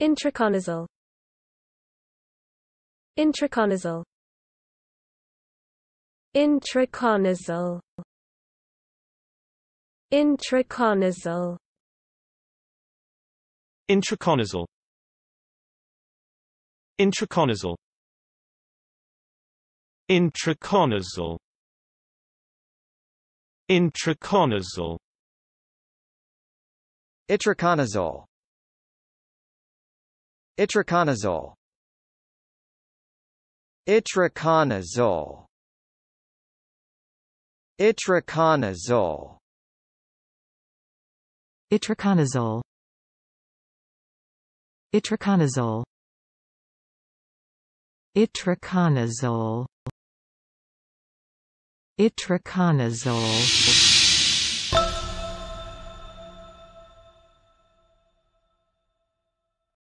Intraconazole Intraconazole Intraconazole Intraconazole Intraconazole Intraconazole Intraconazole Intraconazole Itraconazole Itraconazole Itraconazole Itraconazole Itraconazole Itraconazole Itraconazole Itraconazole